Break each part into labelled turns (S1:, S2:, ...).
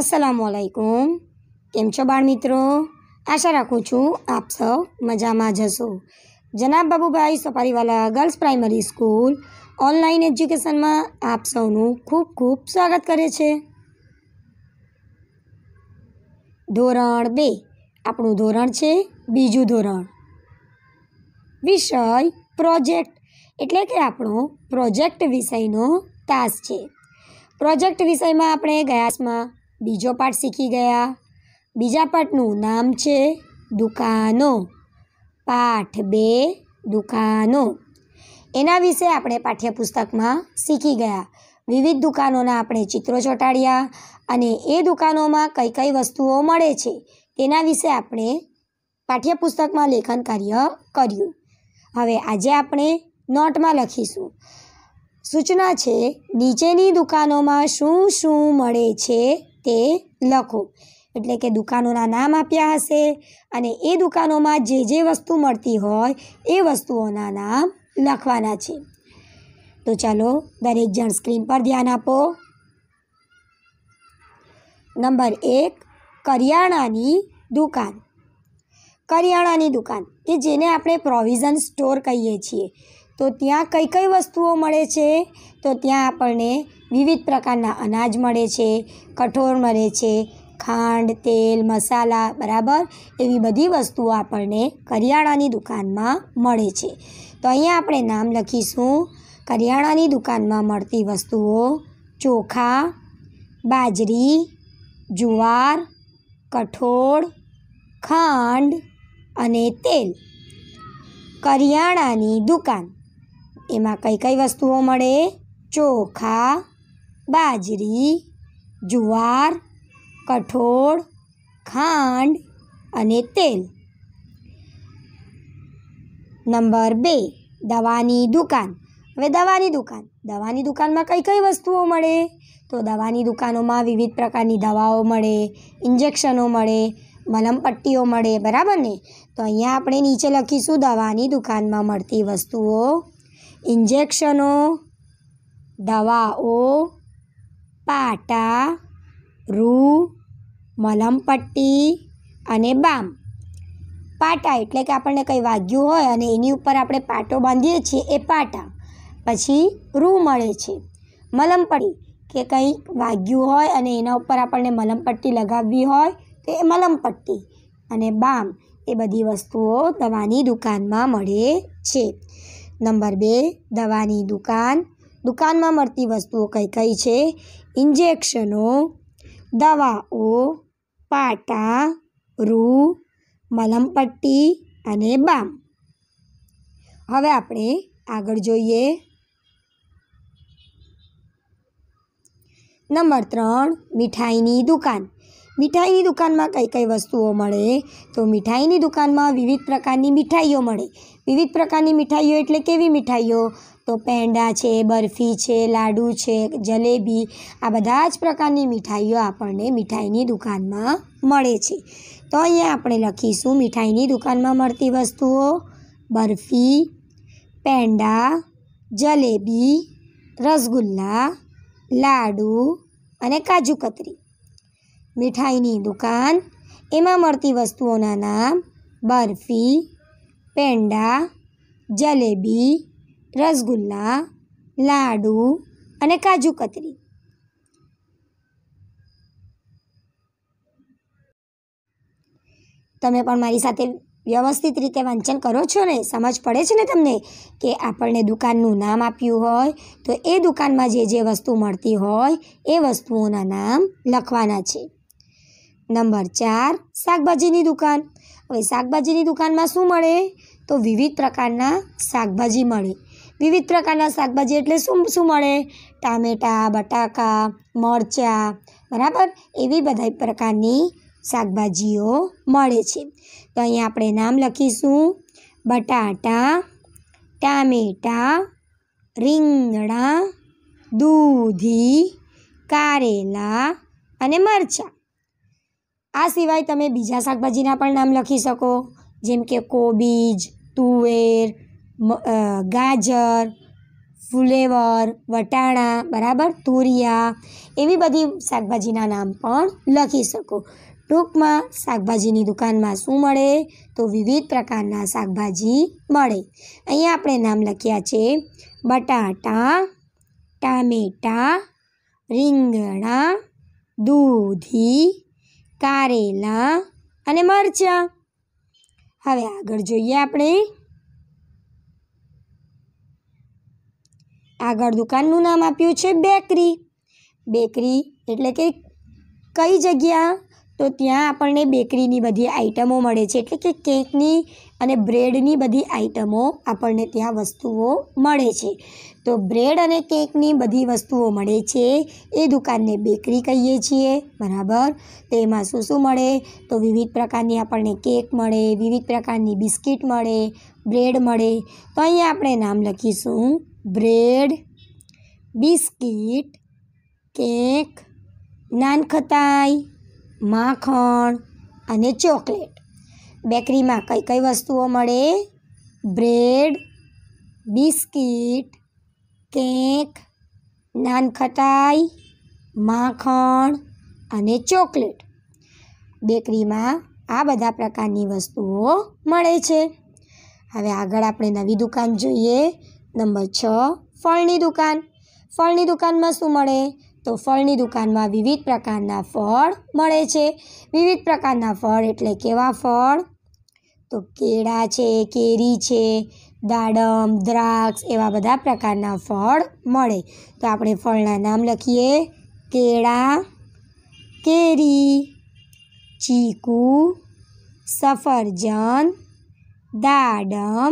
S1: અસલામ આલાઇકુમ કેમ છો બાળ મિત્રો આશા રાખું છું આપ સૌ મજામાં જશો જનાબ Babubhai Sopariwala girls primary school online એજ્યુકેશનમાં આપ સૌનું ખૂબ ખૂબ સ્વાગત કરે છે ધોરણ બે આપણું ધોરણ છે બીજું ધોરણ વિષય પ્રોજેક્ટ એટલે કે આપણો પ્રોજેક્ટ વિષયનો તાસ છે પ્રોજેક્ટ વિષયમાં આપણે ગયાસમાં બીજો પાઠ શીખી ગયા બીજા પાઠનું નામ છે દુકાનો પાઠ બે દુકાનો એના વિશે આપણે પાઠ્યપુસ્તકમાં શીખી ગયા વિવિધ દુકાનોના આપણે ચિત્રો ચોંટાડ્યા અને એ દુકાનોમાં કઈ કઈ વસ્તુઓ મળે છે તેના વિશે આપણે પાઠ્યપુસ્તકમાં લેખન કાર્ય કર્યું હવે આજે આપણે નોટમાં લખીશું સૂચના છે નીચેની દુકાનોમાં શું શું મળે છે તે લખો એટલે કે દુકાનોના નામ આપ્યા હશે અને એ દુકાનોમાં જે જે વસ્તુ મળતી હોય એ વસ્તુઓના નામ લખવાના છે તો ચાલો દરેક જણ સ્ક્રીન પર ધ્યાન આપો નંબર એક કરિયાણાની દુકાન કરિયાણાની દુકાન કે જેને આપણે પ્રોવિઝન સ્ટોર કહીએ છીએ તો ત્યાં કઈ કઈ વસ્તુઓ મળે છે તો ત્યાં આપણને વિવિધ પ્રકારના અનાજ મળે છે કઠોળ મળે છે ખાંડ તેલ મસાલા બરાબર એવી બધી વસ્તુઓ આપણને કરિયાણાની દુકાનમાં મળે છે તો અહીંયા આપણે નામ લખીશું કરિયાણાની દુકાનમાં મળતી વસ્તુઓ ચોખા બાજરી જુવાર કઠોળ ખાંડ અને તેલ કરિયાણાની દુકાન એમાં કઈ કઈ વસ્તુઓ મળે ચોખા બાજરી જુવાર કઠોળ ખાંડ અને તેલ નંબર બે દવાની દુકાન હવે દવાની દુકાન દવાની દુકાનમાં કઈ કઈ વસ્તુઓ મળે તો દવાની દુકાનોમાં વિવિધ પ્રકારની દવાઓ મળે ઇન્જેક્શનો મળે મલમપટ્ટીઓ મળે બરાબર ને તો અહીંયા આપણે નીચે લખીશું દવાની દુકાનમાં મળતી વસ્તુઓ ઇન્જેક્શનો દવાઓ પાટા રૂ મલમપટ્ટી અને બામ પાટા એટલે કે આપણને કંઈ વાગ્યું હોય અને એની ઉપર આપણે પાટો બાંધીએ છીએ એ પાટા પછી રૂ મળે છે મલમપટ્ટી કે કંઈક વાગ્યું હોય અને એના ઉપર આપણને મલમપટ્ટી લગાવવી હોય તો એ મલમપટ્ટી અને બામ એ બધી વસ્તુઓ દવાની દુકાનમાં મળે છે નંબર બે દવાની દુકાન દુકાનમાં મળતી વસ્તુઓ કઈ કઈ છે ઇન્જેક્શનો દવાઓ પાટા રૂ મલમપટ્ટી અને બામ હવે આપણે આગળ જોઈએ નંબર ત્રણ મીઠાઈની દુકાન મીઠાઈની દુકાનમાં કઈ કઈ વસ્તુઓ મળે તો મીઠાઈની દુકાનમાં વિવિધ પ્રકારની મીઠાઈઓ મળે વિવિધ પ્રકારની મીઠાઈઓ એટલે કેવી મીઠાઈઓ તો પેંડા છે બરફી છે લાડુ છે જલેબી આ બધા જ પ્રકારની મીઠાઈઓ આપણને મીઠાઈની દુકાનમાં મળે છે તો અહીંયા આપણે લખીશું મીઠાઈની દુકાનમાં મળતી વસ્તુઓ બરફી પેંડા જલેબી રસગુલ્લા લાડુ અને કાજુ કતરી મીઠાઈની દુકાન એમાં મળતી વસ્તુઓના નામ બરફી પેંડા જલેબી રસગુલ્લા લાડુ અને કાજુ કતરી તમે પણ મારી સાથે વ્યવસ્થિત રીતે વાંચન કરો છો ને સમજ પડે છે ને તમને કે આપણને દુકાનનું નામ આપ્યું હોય તો એ દુકાનમાં જે જે વસ્તુ મળતી હોય એ વસ્તુઓના નામ લખવાના છે નંબર ચાર શાકભાજીની દુકાન હવે શાકભાજીની દુકાનમાં શું મળે તો વિવિધ પ્રકારના શાકભાજી મળે વિવિધ પ્રકારના શાકભાજી એટલે શું શું મળે ટામેટાં બટાકા મરચાં બરાબર એવી બધા પ્રકારની શાકભાજીઓ મળે છે તો અહીં આપણે નામ લખીશું બટાટા ટામેટા રીંગણા દૂધી કારેલા અને મરચાં આ સિવાય તમે બીજા શાકભાજીના પણ નામ લખી શકો જેમ કે કોબીજ તુવેર ગાજર ફુલેવર વટાણા બરાબર તુરિયા એવી બધી શાકભાજીના નામ પણ લખી શકો ટૂંકમાં શાકભાજીની દુકાનમાં શું મળે તો વિવિધ પ્રકારના શાકભાજી મળે અહીંયા આપણે નામ લખ્યા છે બટાટા ટામેટા રીંગણા દૂધી કારેલા અને મરચાં હવે આગળ જોઈએ આપણે આગળ દુકાનનું નામ આપ્યું છે બેકરી બેકરી એટલે કે કઈ જગ્યા તો ત્યાં આપણને બેકરીની બધી આઈટમો મળે છે એટલે કે કેકની અને બ્રેડની બધી આઈટમો આપણને ત્યાં વસ્તુઓ મળે છે તો બ્રેડ અને કેકની બધી વસ્તુઓ મળે છે એ દુકાનને બેકરી કહીએ છીએ બરાબર તો એમાં શું શું મળે તો વિવિધ પ્રકારની આપણને કેક મળે વિવિધ પ્રકારની બિસ્કિટ મળે બ્રેડ મળે તો અહીંયા આપણે નામ લખીશું બ્રેડ બિસ્કિટ કેક નાનખતાઈ માખણ અને ચોકલેટ બેકરીમાં કઈ કઈ વસ્તુઓ મળે બ્રેડ બિસ્કીટ કેક નાનખટાઈ માખણ અને ચોકલેટ બેકરીમાં આ બધા પ્રકારની વસ્તુઓ મળે છે હવે આગળ આપણે નવી દુકાન જોઈએ નંબર છ ફળની દુકાન ફળની દુકાનમાં શું મળે તો ફળની દુકાનમાં વિવિધ પ્રકારના ફળ મળે છે વિવિધ પ્રકારના ફળ એટલે કેવા ફળ તો કેળા છે કેરી છે દાડમ દ્રાક્ષ એવા બધા પ્રકારના ફળ મળે તો આપણે ફળના નામ લખીએ કેળા કેરી ચીકુ સફરજન દાડમ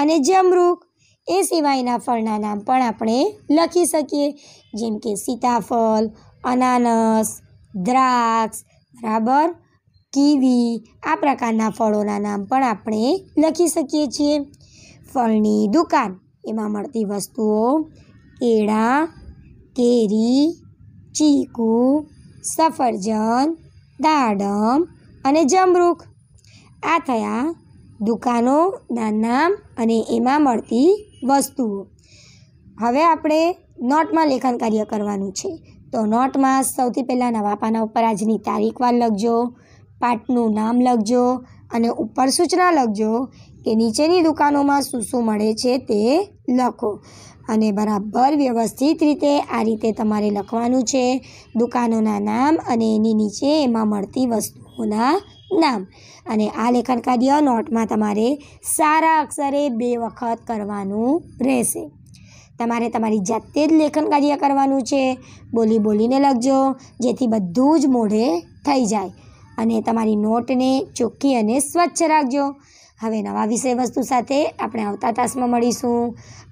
S1: અને જમરૂક એ સિવાયના ફળના નામ પણ આપણે લખી શકીએ જેમ કે સીતાફળ અનાનસ દ્રાક્ષ બરાબર કીવી આ પ્રકારના ફળોના નામ પણ આપણે લખી શકીએ છીએ ફળની દુકાન એમાં મળતી વસ્તુઓ કેળા કેરી ચીકુ સફરજન દાડમ અને જમરૂખ આ થયા દુકાનોના નામ અને એમાં મળતી વસ્તુઓ હવે આપણે નોટમાં લેખન કાર્ય કરવાનું છે તો નોટમાં સૌથી પહેલાં નવા પાના ઉપર આજની તારીખવાર લખજો પાઠનું નામ લખજો અને ઉપર સૂચના લખજો કે નીચેની દુકાનોમાં શું શું મળે છે તે લખો અને બરાબર વ્યવસ્થિત રીતે આ રીતે તમારે લખવાનું છે દુકાનોના નામ અને એની નીચે એમાં મળતી વસ્તુઓના નામ અને આ લેખન કાર્ય નોટમાં તમારે સારા અક્ષરે બે વખત કરવાનું રહેશે તમારે તમારી જાતે જ લેખન કાર્ય કરવાનું છે બોલી બોલીને લખજો જેથી બધું જ મોઢે થઈ જાય અને તમારી નોટને ચોખ્ખી અને સ્વચ્છ રાખજો હવે નવા વિષય વસ્તુ સાથે આપણે આવતા તાસમાં મળીશું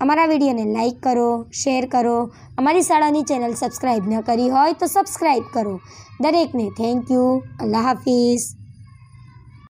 S1: અમારા વિડીયોને લાઇક કરો શેર કરો અમારી શાળાની ચેનલ સબસ્ક્રાઈબ ન કરી હોય તો સબસ્ક્રાઈબ કરો દરેકને થેન્ક યુ અલ્લાહ હાફિઝ